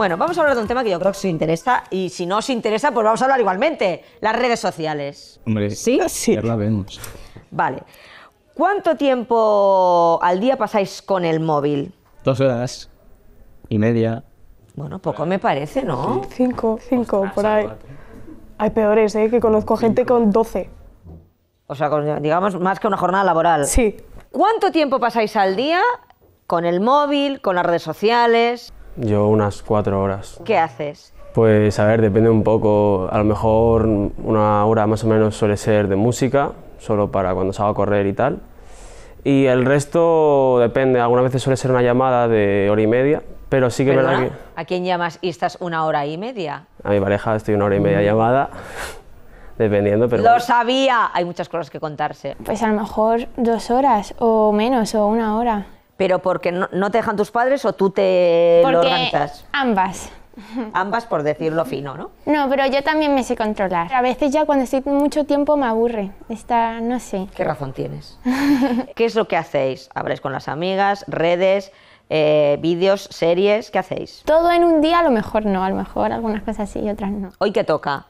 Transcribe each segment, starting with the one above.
Bueno, vamos a hablar de un tema que yo creo que os interesa y si no os interesa, pues vamos a hablar igualmente. Las redes sociales. Hombre, ¿Sí? sí. ya la vemos. Vale. ¿Cuánto tiempo al día pasáis con el móvil? Dos horas y media. Bueno, poco me parece, ¿no? Cinco, cinco, por ahí. Hay peores, ¿eh? Que conozco gente con doce. O sea, digamos, más que una jornada laboral. Sí. ¿Cuánto tiempo pasáis al día con el móvil, con las redes sociales? Yo unas cuatro horas. ¿Qué haces? Pues a ver, depende un poco. A lo mejor una hora más o menos suele ser de música, solo para cuando salgo a correr y tal. Y el resto depende. Algunas veces suele ser una llamada de hora y media, pero sí que es verdad ¿A quién llamas y estás una hora y media? A mi pareja estoy una hora y media mm. llamada, dependiendo, pero... ¡Lo sabía! Hay muchas cosas que contarse. Pues a lo mejor dos horas o menos o una hora pero porque no, te dejan tus padres o tú te lo organizas. Ambas. Ambas por decirlo fino, ¿no? No, pero yo también me sé controlar. A veces ya cuando estoy mucho tiempo me aburre. Está, no sé. ¿Qué razón tienes? ¿Qué es lo que hacéis? ¿Habláis con las amigas, redes, eh, vídeos, series? ¿Qué hacéis? Todo en un día a lo mejor no, a lo mejor algunas cosas sí y otras no. ¿Hoy qué toca?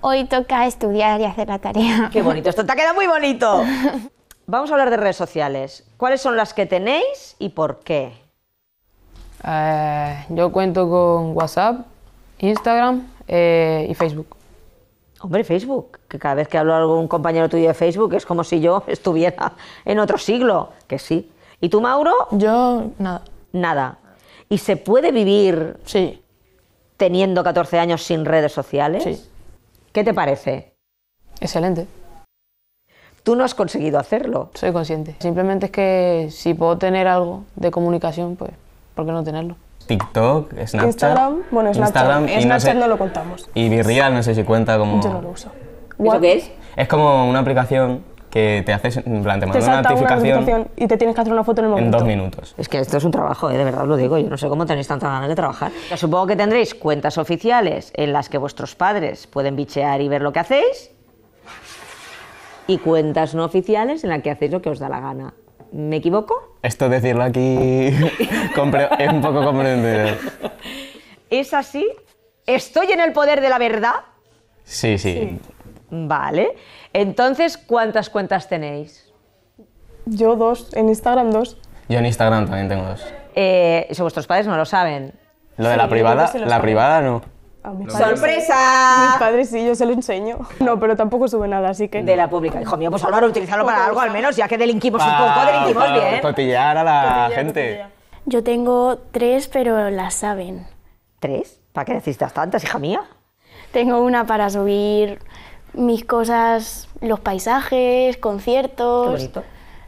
Hoy toca estudiar y hacer la tarea. Qué bonito, esto te ha quedado muy bonito. Vamos a hablar de redes sociales. ¿Cuáles son las que tenéis y por qué? Eh, yo cuento con WhatsApp, Instagram eh, y Facebook. Hombre, Facebook, que cada vez que hablo a algún compañero tuyo de Facebook es como si yo estuviera en otro siglo, que sí. ¿Y tú, Mauro? Yo, nada. Nada. ¿Y se puede vivir sí. teniendo 14 años sin redes sociales? Sí. ¿Qué te parece? Excelente. Tú no has conseguido hacerlo. Soy consciente. Simplemente es que si puedo tener algo de comunicación, pues, ¿por qué no tenerlo? TikTok, Snapchat. Instagram, bueno, Snapchat, Instagram, Snapchat no, lo contamos. Y Virreal, no sé si cuenta como. Yo no lo uso. ¿Eso qué es? Es como una aplicación que te haces, un te una, notificación y te tienes que hacer una foto en el momento. En dos minutos. Es que esto es un trabajo, ¿eh? de verdad lo digo, yo no sé cómo tenéis tanta ganas de trabajar. Supongo que tendréis cuentas oficiales en las que vuestros padres pueden bichear y ver lo que hacéis y cuentas no oficiales en las que hacéis lo que os da la gana. ¿Me equivoco? Esto decirlo aquí es un poco comprender. ¿Es así? ¿Estoy en el poder de la verdad? Sí, sí, Vale. Entonces, ¿cuántas cuentas tenéis? Yo dos, en Instagram dos. Yo en Instagram también tengo dos. Eh, si vuestros padres no lo saben. Lo de la privada, la privada no. A mis padres, ¡Sorpresa! Mis padres sí, yo se lo enseño. No, pero tampoco sube nada, así que. De la pública. Hijo mío, pues Álvaro, utilizarlo para algo al menos, ya que delinquimos un poco, delinquimos bien. Para pillar a la gente. Yo tengo tres, pero las saben. ¿Tres? ¿Para qué necesitas tantas, hija mía? Tengo una para subir mis cosas, los paisajes, conciertos. Qué bonito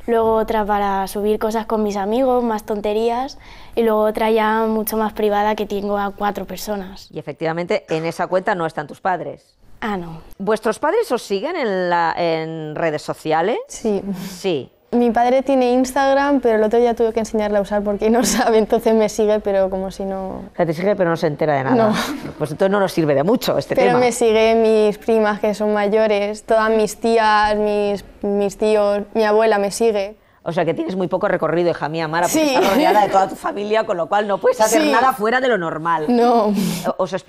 luego otra para subir cosas con mis amigos, más tonterías, y luego otra ya mucho más privada que tengo a cuatro personas. Y efectivamente, en esa cuenta no están tus padres. Ah, no. ¿Vuestros padres os siguen en, redes sociales? Sí. Sí. Mi padre tiene Instagram, pero el otro día tuve que enseñarle a usar porque no sabe, entonces me sigue, pero como si no... O sea, te sigue, pero no se entera de nada. No. Pues entonces no nos sirve de mucho este tema. Pero me sigue mis primas, que son mayores, todas mis tías, mis, mis tíos, mi abuela me sigue. O sea que tienes muy poco recorrido, hija mía, Mara, porque rodeada de toda tu familia, con lo cual no puedes hacer nada fuera de lo normal. No. Os